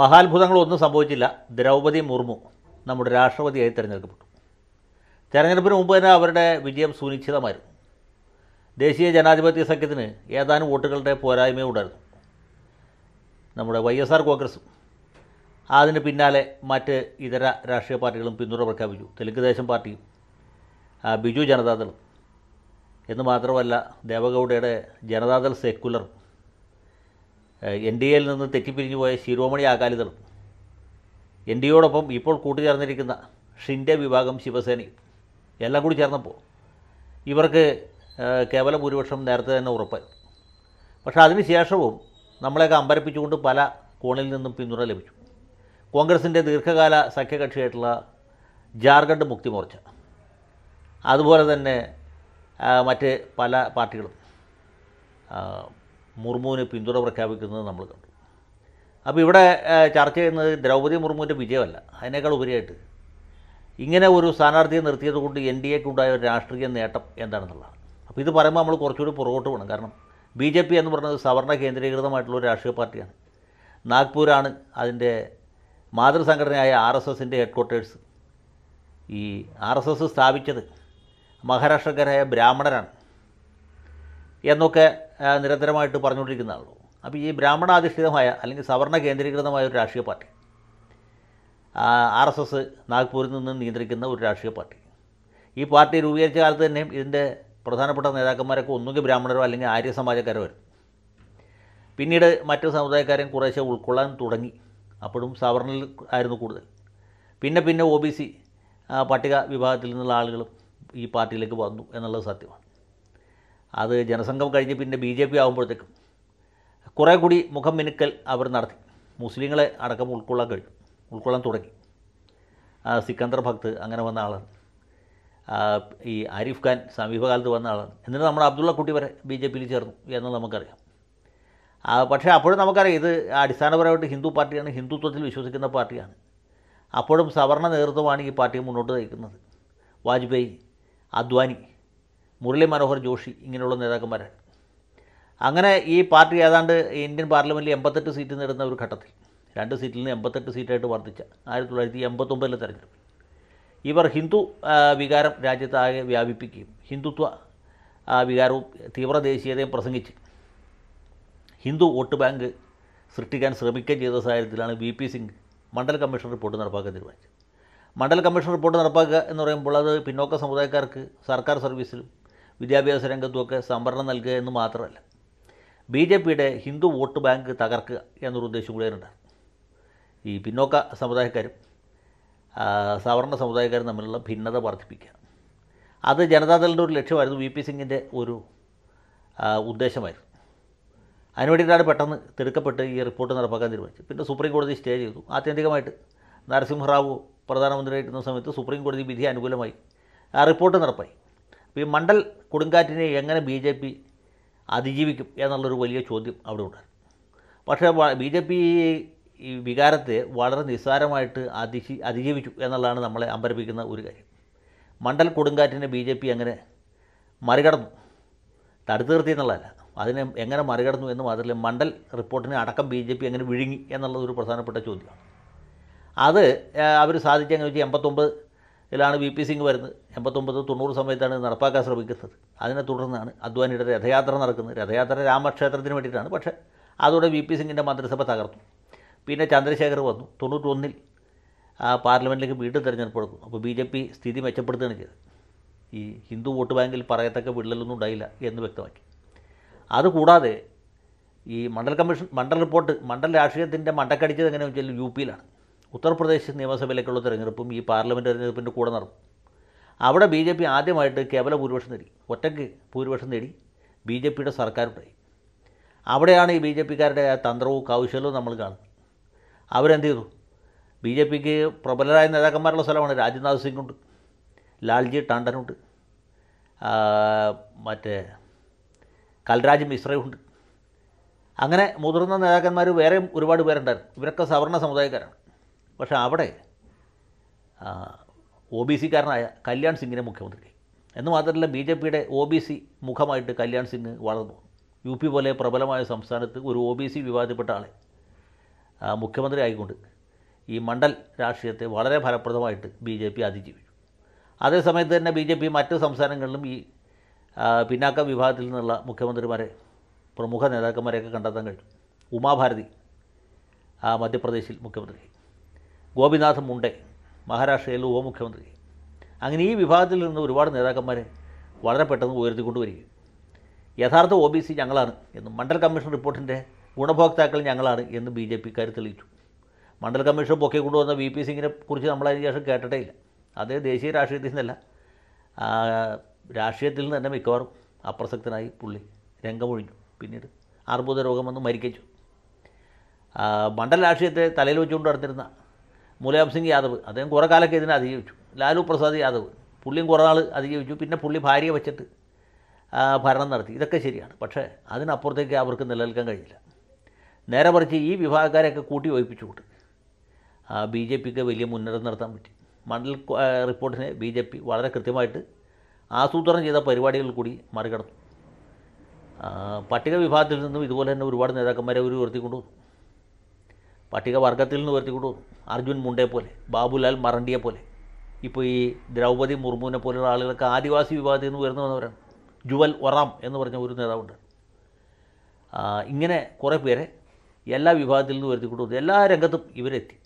മഹാത്ഭുതങ്ങളൊന്നും സംഭവിച്ചില്ല ദ്രൗപദി മുർമു നമ്മുടെ രാഷ്ട്രപതിയായി തിരഞ്ഞെടുക്കപ്പെട്ടു തെരഞ്ഞെടുപ്പിന് മുമ്പ് തന്നെ അവരുടെ വിജയം സുനിശ്ചിതമായിരുന്നു ദേശീയ ജനാധിപത്യ സഖ്യത്തിന് ഏതാനും വോട്ടുകളുടെ പോരായ്മയും ഉണ്ടായിരുന്നു നമ്മുടെ വൈ എസ് ആർ കോൺഗ്രസും അതിന് പിന്നാലെ മറ്റ് ഇതര രാഷ്ട്രീയ പാർട്ടികളും പിന്തുണ പ്രഖ്യാപിച്ചു തെലുങ്ക് ദേശം പാർട്ടിയും ബിജു ജനതാദളും എന്ന് മാത്രമല്ല ദേവഗൗഡയുടെ ജനതാദൾ സെക്കുലറും എൻ ഡി എയിൽ നിന്ന് തെറ്റിപ്പിരിഞ്ഞു പോയ ശിരോമണി അകാലിദൾ എൻ ഡി എയോടൊപ്പം ഇപ്പോൾ കൂട്ടുചേർന്നിരിക്കുന്ന ഷിൻഡെ വിഭാഗം ശിവസേനയും എല്ലാം കൂടി ചേർന്നപ്പോൾ ഇവർക്ക് കേവലം ഭൂരിപക്ഷം നേരത്തെ തന്നെ ഉറപ്പായി പക്ഷേ അതിനുശേഷവും നമ്മളെയൊക്കെ അമ്പരപ്പിച്ചുകൊണ്ട് പല കോണിൽ നിന്നും പിന്തുണ ലഭിച്ചു കോൺഗ്രസിൻ്റെ ദീർഘകാല സഖ്യകക്ഷിയായിട്ടുള്ള ജാർഖണ്ഡ് മുക്തി മോർച്ച അതുപോലെ തന്നെ മറ്റ് പല പാർട്ടികളും മുർമുവിന് പിന്തുണ പ്രഖ്യാപിക്കുന്നത് നമ്മൾ കണ്ടു അപ്പോൾ ഇവിടെ ചർച്ച ചെയ്യുന്നത് ദ്രൗപദി മുർമുവിൻ്റെ വിജയമല്ല അതിനേക്കാൾ ഉപരിയായിട്ട് ഇങ്ങനെ ഒരു സ്ഥാനാർത്ഥിയെ നിർത്തിയത് കൊണ്ട് എൻ ഡി എക്ക് ഉണ്ടായ ഒരു രാഷ്ട്രീയ നേട്ടം എന്താണെന്നുള്ളതാണ് അപ്പോൾ ഇത് പറയുമ്പോൾ നമ്മൾ കുറച്ചുകൂടി പുറകോട്ട് പോകണം കാരണം ബി ജെ പി എന്ന് പറയുന്നത് സവർണ കേന്ദ്രീകൃതമായിട്ടുള്ള ഒരു രാഷ്ട്രീയ പാർട്ടിയാണ് നാഗ്പൂരാണ് അതിൻ്റെ മാതൃസംഘടനയായ ആർ എസ് എസിൻ്റെ ഹെഡ്ക്വാർട്ടേഴ്സ് ഈ ആർ എസ് എസ് സ്ഥാപിച്ചത് മഹാരാഷ്ട്രക്കാരായ ബ്രാഹ്മണരാണ് എന്നൊക്കെ നിരന്തരമായിട്ട് പറഞ്ഞുകൊണ്ടിരിക്കുന്നതാണല്ലോ അപ്പോൾ ഈ ബ്രാഹ്മണാധിഷ്ഠിതമായ അല്ലെങ്കിൽ സവർണ കേന്ദ്രീകൃതമായ ഒരു രാഷ്ട്രീയ പാർട്ടി ആർ എസ് എസ് നാഗ്പൂരിൽ നിന്ന് നിയന്ത്രിക്കുന്ന ഒരു രാഷ്ട്രീയ പാർട്ടി ഈ പാർട്ടി രൂപീകരിച്ച കാലത്ത് തന്നെയും ഇതിൻ്റെ പ്രധാനപ്പെട്ട നേതാക്കന്മാരൊക്കെ ഒന്നുകിൽ ബ്രാഹ്മണരോ അല്ലെങ്കിൽ ആര്യ സമാജക്കാരോ ആയിരുന്നു പിന്നീട് മറ്റു സമുദായക്കാരെയും കുറേശ്ശെ ഉൾക്കൊള്ളാൻ തുടങ്ങി അപ്പോഴും സവർണിൽ ആയിരുന്നു കൂടുതൽ പിന്നെ പിന്നെ ഒ ബി സി പട്ടിക വിഭാഗത്തിൽ നിന്നുള്ള ആളുകളും ഈ പാർട്ടിയിലേക്ക് വന്നു എന്നുള്ളത് സത്യമാണ് അത് ജനസംഘം കഴിഞ്ഞ് പിന്നെ ബി ജെ പി ആകുമ്പോഴത്തേക്കും കുറേ കൂടി മുഖം മിനുക്കൽ അവർ നടത്തി മുസ്ലിങ്ങളെ അടക്കം ഉൾക്കൊള്ളാൻ കഴിഞ്ഞു ഉൾക്കൊള്ളാൻ തുടങ്ങി സിക്കന്ദർ ഭക്ത് അങ്ങനെ വന്ന ആളാണ് ഈ ആരിഫ് ഖാൻ സമീപകാലത്ത് വന്ന ആളാണ് എന്നിട്ട് നമ്മുടെ അബ്ദുള്ള കുട്ടി വരെ ബി ജെ പിയിൽ ചേർന്നു എന്ന് നമുക്കറിയാം പക്ഷേ അപ്പോഴും നമുക്കറിയാം ഇത് അടിസ്ഥാനപരമായിട്ട് ഹിന്ദു പാർട്ടിയാണ് ഹിന്ദുത്വത്തിൽ വിശ്വസിക്കുന്ന പാർട്ടിയാണ് അപ്പോഴും സവർണ നേതൃത്വമാണ് ഈ പാർട്ടി മുന്നോട്ട് നയിക്കുന്നത് വാജ്പേയി അദ്വാനി മുരളി മനോഹർ ജോഷി ഇങ്ങനെയുള്ള നേതാക്കന്മാരാണ് അങ്ങനെ ഈ പാർട്ടി ഏതാണ്ട് ഇന്ത്യൻ പാർലമെൻറ്റിൽ എൺപത്തെട്ട് സീറ്റ് നേടുന്ന ഒരു ഘട്ടത്തിൽ രണ്ട് സീറ്റിൽ നിന്ന് എൺപത്തെട്ട് സീറ്റായിട്ട് വർദ്ധിച്ച ആയിരത്തി തൊള്ളായിരത്തി എൺപത്തൊമ്പതിലെ തെരഞ്ഞെടുപ്പ് ഇവർ ഹിന്ദു വികാരം രാജ്യത്താകെ വ്യാപിപ്പിക്കുകയും ഹിന്ദുത്വ വികാരവും തീവ്ര ദേശീയതയും പ്രസംഗിച്ച് ഹിന്ദു വോട്ട് ബാങ്ക് സൃഷ്ടിക്കാൻ ശ്രമിക്കുകയും ചെയ്ത സാഹചര്യത്തിലാണ് V P Singh Mandal commission report നടപ്പാക്കാൻ തീരുമാനിച്ചത് മണ്ഡൽ കമ്മീഷൻ റിപ്പോർട്ട് നടപ്പാക്കുക എന്ന് പറയുമ്പോൾ അത് പിന്നോക്ക സമുദായക്കാർക്ക് സർക്കാർ സർവീസിലും വിദ്യാഭ്യാസ രംഗത്തുമൊക്കെ സംവരണം നൽകുക എന്ന് മാത്രമല്ല ബി ജെ പിയുടെ ഹിന്ദു വോട്ട് ബാങ്ക് തകർക്കുക എന്നൊരു ഉദ്ദേശം കൂടിയുണ്ട് ഈ പിന്നോക്ക സമുദായക്കാരും സവർണ സമുദായക്കാരും തമ്മിലുള്ള ഭിന്നത വർദ്ധിപ്പിക്കുക അത് ജനതാദളിൻ്റെ ഒരു ലക്ഷ്യമായിരുന്നു വി പി സിംഗിൻ്റെ ഒരു ഉദ്ദേശമായിരുന്നു അതിനുവേണ്ടിയിട്ടാണ് പെട്ടെന്ന് തിടുക്കപ്പെട്ട് ഈ റിപ്പോർട്ട് നടപ്പാക്കാൻ തീരുമാനിച്ചു പിന്നെ സുപ്രീം കോടതി സ്റ്റേ ചെയ്തു ആത്യന്തികമായിട്ട് നരസിംഹറാവു പ്രധാനമന്ത്രിയായിരുന്ന സമയത്ത് സുപ്രീം കോടതി വിധി അനുകൂലമായി ആ റിപ്പോർട്ട് നടപ്പായി ഈ മണ്ഡൽ കൊടുങ്കാറ്റിനെ എങ്ങനെ ബി ജെ പി അതിജീവിക്കും എന്നുള്ളൊരു വലിയ ചോദ്യം അവിടെ ഉണ്ട് പക്ഷേ ബി ജെ പി ഈ വികാരത്തെ വളരെ നിസ്സാരമായിട്ട് അതിശി അതിജീവിച്ചു എന്നുള്ളതാണ് നമ്മളെ അമ്പരപ്പിക്കുന്ന ഒരു കാര്യം മണ്ഡൽ കൊടുങ്കാറ്റിനെ ബി ജെ പി അങ്ങനെ മറികടന്നു തടുത്തു നിർത്തി എന്നുള്ളതല്ല അതിനെ എങ്ങനെ മറികടന്നു എന്ന് മാത്രമല്ല മണ്ഡൽ റിപ്പോർട്ടിനെ അടക്കം ബി ജെ പി എങ്ങനെ വിഴുങ്ങി എന്നുള്ളതൊരു ഒരു പ്രധാനപ്പെട്ട ചോദ്യമാണ് അത് അവർ സാധിച്ചെന്ന് വെച്ചാൽ എൺപത്തൊമ്പത് ഇതിലാണ് വി പി സിംഗ് വരുന്നത് എൺപത്തൊമ്പത് തൊണ്ണൂറ് സമയത്താണ് നടപ്പാക്കാൻ ശ്രമിക്കുന്നത് അതിനെ തുടർന്നാണ് അദ്വാനിയുടെ രഥയാത്ര നടക്കുന്നത് രഥയാത്ര രാമക്ഷേത്രത്തിന് വേണ്ടിയിട്ടാണ് പക്ഷേ അതോടെ വി പി സിംഗിൻ്റെ മന്ത്രിസഭ തകർന്നു പിന്നെ ചന്ദ്രശേഖർ വന്നു തൊണ്ണൂറ്റൊന്നിൽ പാർലമെൻറ്റിലേക്ക് വീണ്ടും തിരഞ്ഞെടുപ്പ് എടുക്കും അപ്പോൾ ബി ജെ പി സ്ഥിതി മെച്ചപ്പെടുത്തുകയാണ് ചെയ്തത് ഈ ഹിന്ദു വോട്ട് ബാങ്കിൽ പറയത്തക്ക വിള്ളലൊന്നും ഉണ്ടായില്ല എന്ന് വ്യക്തമാക്കി അതുകൂടാതെ ഈ മണ്ഡൽ കമ്മീഷൻ മണ്ഡൽ റിപ്പോർട്ട് മണ്ഡൽ രാഷ്ട്രീയത്തിൻ്റെ മണ്ടക്കടിച്ചത് എങ്ങനെയാണെന്ന് വെച്ചാൽ യു പിയിലാണ് ഉത്തർപ്രദേശ് നിയമസഭയിലേക്കുള്ള തിരഞ്ഞെടുപ്പും ഈ പാർലമെൻറ്റ് തിരഞ്ഞെടുപ്പിൻ്റെ കൂടെ നടന്നു അവിടെ ബി ജെ പി ആദ്യമായിട്ട് കേവല ഭൂരിപക്ഷം നേടി ഒറ്റയ്ക്ക് ഭൂരിപക്ഷം നേടി ബി ജെ പിയുടെ സർക്കാരുണ്ടായി അവിടെയാണ് ഈ ബി ജെ പിക്കാരുടെ തന്ത്രവും കൗശലവും നമ്മൾ കാണുന്നത് അവരെന്ത് ചെയ്തു ബി ജെ പിക്ക് പ്രബലരായ നേതാക്കന്മാരുള്ള സ്ഥലമാണ് രാജ്നാഥ് സിംഗ് ഉണ്ട് ലാൽജി ടണ്ടനുണ്ട് മറ്റേ കൽരാജ് മിശ്രയുണ്ട് അങ്ങനെ മുതിർന്ന നേതാക്കന്മാർ വേറെയും ഒരുപാട് പേരുണ്ടായിരുന്നു ഇവരൊക്കെ സവർണ സമുദായക്കാരാണ് പക്ഷേ അവിടെ ഒ ബി സിക്കാരനായ കല്യാൺ സിംഗിനെ മുഖ്യമന്ത്രി എന്ന് മാത്രമല്ല ബി ജെ പിയുടെ ഒ ബി സി മുഖമായിട്ട് കല്യാൺ സിംഗ് വളർന്നു യു പി പോലെ പ്രബലമായ സംസ്ഥാനത്ത് ഒരു ഒ ബി സി വിവാദപ്പെട്ട ആളെ മുഖ്യമന്ത്രി ആയിക്കൊണ്ട് ഈ മണ്ഡൽ രാഷ്ട്രീയത്തെ വളരെ ഫലപ്രദമായിട്ട് ബി ജെ പി അതിജീവിച്ചു അതേസമയത്ത് തന്നെ ബി ജെ പി മറ്റ് സംസ്ഥാനങ്ങളിലും ഈ പിന്നാക്ക വിഭാഗത്തിൽ നിന്നുള്ള മുഖ്യമന്ത്രിമാരെ പ്രമുഖ നേതാക്കന്മാരെയൊക്കെ കണ്ടെത്താൻ കഴിഞ്ഞു ഉമാഭാരതി മധ്യപ്രദേശിൽ മുഖ്യമന്ത്രി ഗോപിനാഥ് മുണ്ടെ മഹാരാഷ്ട്രയിലെ ഉപമുഖ്യമന്ത്രി അങ്ങനെ ഈ വിഭാഗത്തിൽ നിന്ന് ഒരുപാട് നേതാക്കന്മാരെ വളരെ പെട്ടെന്ന് ഉയർത്തിക്കൊണ്ടുവരികയും യഥാർത്ഥ ഒ ബി സി ഞങ്ങളാണ് എന്ന് മണ്ഡൽ കമ്മീഷൻ റിപ്പോർട്ടിൻ്റെ ഗുണഭോക്താക്കൾ ഞങ്ങളാണ് എന്ന് ബി ജെ പിക്കാർ തെളിയിച്ചു മണ്ഡൽ കമ്മീഷൻ പൊക്കെ കൊണ്ടുവന്ന വി പി സിംഗിനെ കുറിച്ച് നമ്മളതിന് ശേഷം കേട്ടിട്ടേ ഇല്ല അതേ ദേശീയ രാഷ്ട്രീയത്തിൽ നിന്നല്ല രാഷ്ട്രീയത്തിൽ നിന്ന് തന്നെ മിക്കവാറും അപ്രസക്തനായി പുള്ളി രംഗമൊഴിഞ്ഞു പിന്നീട് അർബുദ രോഗം വന്ന് മരിക്കച്ചു മണ്ഡൽ രാഷ്ട്രീയത്തെ തലയിൽ വെച്ചുകൊണ്ട് നടന്നിരുന്ന മുലായം സിംഗ് യാദവ് അദ്ദേഹം കുറേ കാലമൊക്കെ ഇതിനെ അതിജീവിച്ചു ലാലു പ്രസാദ് യാദവ് പുള്ളിയും കുറേ നാൾ അതിജീവിച്ചു പിന്നെ പുള്ളി ഭാര്യയെ വെച്ചിട്ട് ഭരണം നടത്തി ഇതൊക്കെ ശരിയാണ് പക്ഷേ അതിനപ്പുറത്തേക്ക് അവർക്ക് നിലനിൽക്കാൻ കഴിഞ്ഞില്ല നേരെ മറിച്ച് ഈ വിഭാഗക്കാരെയൊക്കെ കൂട്ടി ഒഴിപ്പിച്ചു വിട്ടു ബി ജെ പിക്ക് വലിയ മുന്നേറ്റം നടത്താൻ പറ്റി മണ്ഡൽ റിപ്പോർട്ടിനെ ബി ജെ പി വളരെ കൃത്യമായിട്ട് ആസൂത്രണം ചെയ്ത പരിപാടികളിൽ കൂടി മറികടന്നു പട്ടിക വിഭാഗത്തിൽ നിന്നും ഇതുപോലെ തന്നെ ഒരുപാട് നേതാക്കന്മാരെ ഒരു ഉയർത്തിക്കൊണ്ടു വർഗത്തിൽ നിന്ന് വരുത്തിക്കൊണ്ടു അർജുൻ മുണ്ടയെ പോലെ ബാബുലാൽ മറണ്ടിയെ പോലെ ഇപ്പോൾ ഈ ദ്രൗപദി മുർമുവിനെ പോലെയുള്ള ആളുകളൊക്കെ ആദിവാസി വിഭാഗത്തിൽ നിന്ന് വരുന്ന വന്നവരാണ് ജുവൽ ഒറാം എന്ന് പറഞ്ഞ ഒരു നേതാവുണ്ട് ഇങ്ങനെ കുറേ പേരെ എല്ലാ വിഭാഗത്തിൽ നിന്ന് ഉയർത്തിക്കൊണ്ടു എല്ലാ രംഗത്തും ഇവരെത്തി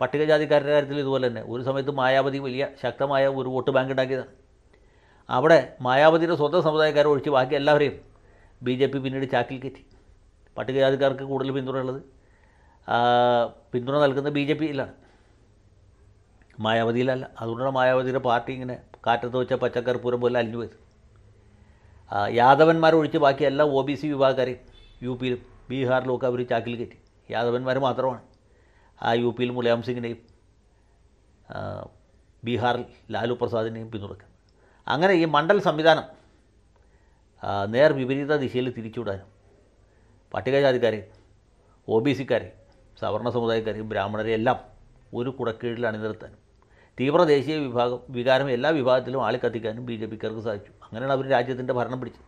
പട്ടികജാതിക്കാരുടെ കാര്യത്തിൽ ഇതുപോലെ തന്നെ ഒരു സമയത്ത് മായാവതി വലിയ ശക്തമായ ഒരു വോട്ട് ബാങ്ക് ഉണ്ടാക്കിയതാണ് അവിടെ മായാവതിയുടെ സ്വന്തം സമുദായക്കാരെ ഒഴിച്ച് ബാക്കി എല്ലാവരെയും ബി ജെ പി പിന്നീട് ചാക്കിൽ കയറ്റി പട്ടികജാതിക്കാർക്ക് കൂടുതൽ പിന്തുണയുള്ളത് പിന്തുണ നൽകുന്ന ബി ജെ പിയിലാണ് മായാവതിയിലല്ല അതുകൊണ്ടാണ് മായാവതിയുടെ പാർട്ടി ഇങ്ങനെ കാറ്റത്ത് വെച്ച പച്ചക്കർപ്പൂരം പോലെ അലിഞ്ഞു പോയത് യാദവന്മാരൊഴിച്ച് ബാക്കി എല്ലാ ഒ ബി സി വിഭാഗക്കാരെയും യു പിയിലും ബീഹാറിലും ഒക്കെ അവർ ചാക്കിൽ കയറ്റി യാദവന്മാർ മാത്രമാണ് ആ യു പിയിൽ മുലായം സിംഗിനെയും ബീഹാറിൽ ലാലു പ്രസാദിനെയും പിന്തുണയ്ക്കുന്നത് അങ്ങനെ ഈ മണ്ഡൽ സംവിധാനം നേർ വിപരീത ദിശയിൽ തിരിച്ചുവിടാനും പട്ടികജാതിക്കാരെയും ഒ ബി സിക്കാരെയും സവർണ സമുദായക്കാരെയും ബ്രാഹ്മണരെയെല്ലാം ഒരു കുടക്കീഴിൽ അണിനിരത്താൻ തീവ്ര ദേശീയ വിഭാഗം വികാരം എല്ലാ വിഭാഗത്തിലും ആളിക്കത്തിക്കാനും ബി ജെ പിക്കാർക്ക് സാധിച്ചു അങ്ങനെയാണ് അവർ രാജ്യത്തിൻ്റെ ഭരണം പിടിച്ചത്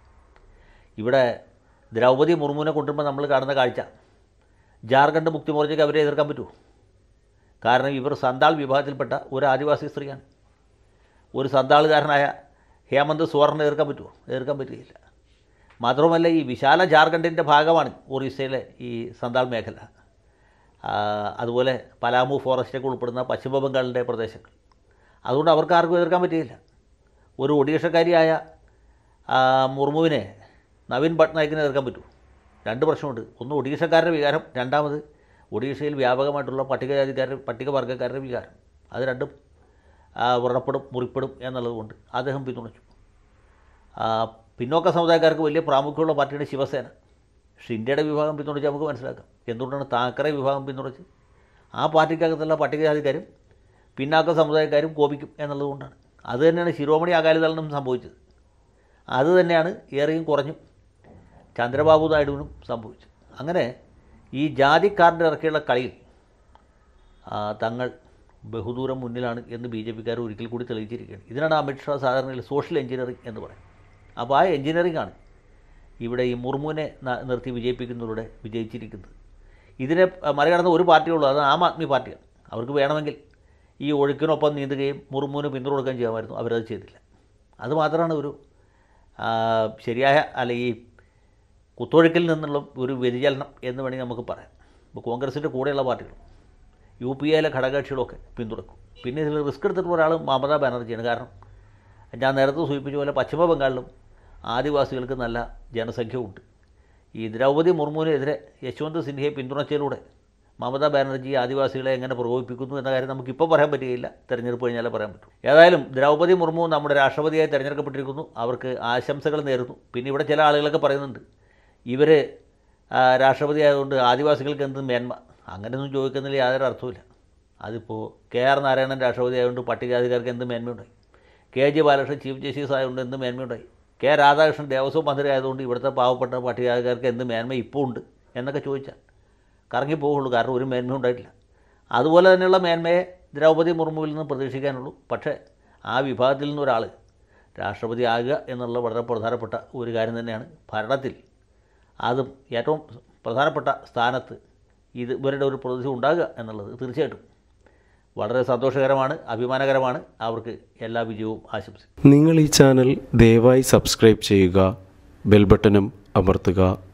ഇവിടെ ദ്രൗപദി മുർമുവിനെ കൊണ്ടുമ്പോൾ നമ്മൾ കാണുന്ന കാഴ്ച ജാർഖണ്ഡ് മുക്തി മോർച്ചയ്ക്ക് അവരെ എതിർക്കാൻ പറ്റുമോ കാരണം ഇവർ സന്താൾ വിഭാഗത്തിൽപ്പെട്ട ഒരു ആദിവാസി സ്ത്രീയാണ് ഒരു സന്താളുകാരനായ ഹേമന്ത് സുവർണ എതിർക്കാൻ പറ്റുമോ എതിർക്കാൻ പറ്റുകയില്ല മാത്രവുമല്ല ഈ വിശാല ജാർഖണ്ഡിൻ്റെ ഭാഗമാണ് ഒറീസയിലെ ഈ സന്താൾ മേഖല അതുപോലെ പലാമു ഫോറസ്റ്റൊക്കെ ഉൾപ്പെടുന്ന പശ്ചിമ ബംഗാളിൻ്റെ പ്രദേശങ്ങൾ അതുകൊണ്ട് അവർക്ക് ആർക്കും എതിർക്കാൻ പറ്റിയില്ല ഒരു ഒഡീഷക്കാരിയായ മുർമുവിനെ നവീൻ പട്നായിക്കിനെ എതിർക്കാൻ പറ്റൂ രണ്ട് പ്രശ്നമുണ്ട് ഒന്ന് ഒഡീഷക്കാരുടെ വികാരം രണ്ടാമത് ഒഡീഷയിൽ വ്യാപകമായിട്ടുള്ള പട്ടികജാതിക്കാരുടെ പട്ടികവർഗ്ഗക്കാരുടെ വികാരം അത് രണ്ടും വ്രണപ്പെടും മുറിപ്പെടും എന്നുള്ളതുകൊണ്ട് അദ്ദേഹം പിന്തുണച്ചു പിന്നോക്ക സമുദായക്കാർക്ക് വലിയ പ്രാമുഖ്യമുള്ള പാർട്ടിയുടെ ശിവസേന പക്ഷേ ഇന്ത്യയുടെ വിഭാഗം പിന്തുണച്ച് നമുക്ക് മനസ്സിലാക്കാം എന്തുകൊണ്ടാണ് താക്കറെ വിഭാഗം പിന്തുണച്ച് ആ പാർട്ടിക്കകത്തുള്ള പട്ടികജാതിക്കാരും പിന്നാക്ക സമുദായക്കാരും കോപിക്കും എന്നുള്ളതുകൊണ്ടാണ് അത് തന്നെയാണ് ശിരോമണി അകാലിദളിനും സംഭവിച്ചത് അത് തന്നെയാണ് ഏറെയും കുറഞ്ഞും ചന്ദ്രബാബു നായിഡുവിനും സംഭവിച്ചത് അങ്ങനെ ഈ ജാതി കാർഡ് ഇറക്കിയുള്ള കളിയിൽ തങ്ങൾ ബഹുദൂരം മുന്നിലാണ് എന്ന് ബി ജെ പിക്കാർ ഒരിക്കൽ കൂടി തെളിയിച്ചിരിക്കുകയാണ് ഇതിനാണ് അമിത്ഷാ സാധാരണയിൽ സോഷ്യൽ എഞ്ചിനീയറിംഗ് എന്ന് പറയുന്നത് അപ്പോൾ ആ എഞ്ചിനീയറിംഗ് ആണ് ഇവിടെ ഈ മുർമുനെ നിർത്തി വിജയിപ്പിക്കുന്നതിലൂടെ വിജയിച്ചിരിക്കുന്നത് ഇതിനെ മറികടന്ന ഒരു പാർട്ടിയേ ഉള്ളൂ അത് ആം ആദ്മി പാർട്ടിയാണ് അവർക്ക് വേണമെങ്കിൽ ഈ ഒഴുക്കിനൊപ്പം നീന്തുകയും മുർമുവിന് പിന്തുണ കൊടുക്കുകയും ചെയ്യാമായിരുന്നു അവരത് ചെയ്തില്ല അതുമാത്രമാണ് ഒരു ശരിയായ അല്ല ഈ കുത്തൊഴുക്കിൽ നിന്നുള്ള ഒരു വ്യതിചലനം എന്ന് വേണമെങ്കിൽ നമുക്ക് പറയാം ഇപ്പോൾ കോൺഗ്രസിൻ്റെ കൂടെയുള്ള പാർട്ടികൾ യു പി എയിലെ ഘടകകക്ഷികളൊക്കെ പിന്തുണക്കും പിന്നെ ഇതിൽ റിസ്ക് എടുത്തിട്ടുള്ള ഒരാൾ മമതാ ബാനർജിയാണ് കാരണം ഞാൻ നേരത്തെ സൂചിപ്പിച്ച പോലെ പശ്ചിമ ബംഗാളിലും ആദിവാസികൾക്ക് നല്ല ജനസംഖ്യമുണ്ട് ഈ ദ്രൗപദി മുർമുവിനെതിരെ യശ്വന്ത് സിൻഹയെ പിന്തുണച്ചതിലൂടെ മമതാ ബാനർജി ആദിവാസികളെ എങ്ങനെ പ്രകോപിപ്പിക്കുന്നു എന്ന കാര്യം നമുക്കിപ്പോൾ പറയാൻ പറ്റുകയില്ല തിരഞ്ഞെടുപ്പ് കഴിഞ്ഞാലേ പറയാൻ പറ്റൂ ഏതായാലും ദ്രൗപദി മുർമു നമ്മുടെ രാഷ്ട്രപതിയായി തിരഞ്ഞെടുക്കപ്പെട്ടിരിക്കുന്നു അവർക്ക് ആശംസകൾ നേരുന്നു പിന്നെ ഇവിടെ ചില ആളുകളൊക്കെ പറയുന്നുണ്ട് ഇവർ രാഷ്ട്രപതി ആയതുകൊണ്ട് ആദിവാസികൾക്ക് എന്ത് മേന്മ അങ്ങനെയൊന്നും ചോദിക്കുന്നതിൽ യാതൊരു അർത്ഥവുമില്ല അതിപ്പോൾ കെ ആർ നാരായണൻ രാഷ്ട്രപതി ആയതുകൊണ്ട് പട്ടികജാതിക്കാർക്ക് എന്ത് മേന്മയുണ്ടായി K J Balakrishnan chief justice ആയതുകൊണ്ട് എന്ത് മേന്മയുണ്ടായി കെ രാധാകൃഷ്ണൻ ദേവസ്വം ആയതുകൊണ്ട് ഇവിടുത്തെ പാവപ്പെട്ട പട്ടികജാതിക്കാർക്ക് എന്ത് മേന്മ ഇപ്പോൾ ഉണ്ട് എന്നൊക്കെ ചോദിച്ചാൽ കറങ്ങിപ്പോവുള്ളൂ കാരണം ഒരു മേന്മ ഉണ്ടായിട്ടില്ല അതുപോലെ തന്നെയുള്ള മേന്മയെ ദ്രൗപദി മുർമുവിൽ നിന്ന് പ്രതീക്ഷിക്കാനുള്ളൂ പക്ഷേ ആ വിഭാഗത്തിൽ നിന്നൊരാൾ രാഷ്ട്രപതി ആകുക എന്നുള്ള വളരെ പ്രധാനപ്പെട്ട ഒരു കാര്യം തന്നെയാണ് ഭരണത്തിൽ അതും ഏറ്റവും പ്രധാനപ്പെട്ട സ്ഥാനത്ത് ഇത് ഇവരുടെ ഒരു പ്രതിസന്ധി ഉണ്ടാകുക എന്നുള്ളത് തീർച്ചയായിട്ടും വളരെ സന്തോഷകരമാണ് അഭിമാനകരമാണ് അവർക്ക് എല്ലാ വിജയവും ആശംസിക്കും നിങ്ങൾ ഈ ചാനൽ ദയവായി സബ്സ്ക്രൈബ് ചെയ്യുക ബെൽബട്ടനും അമർത്തുക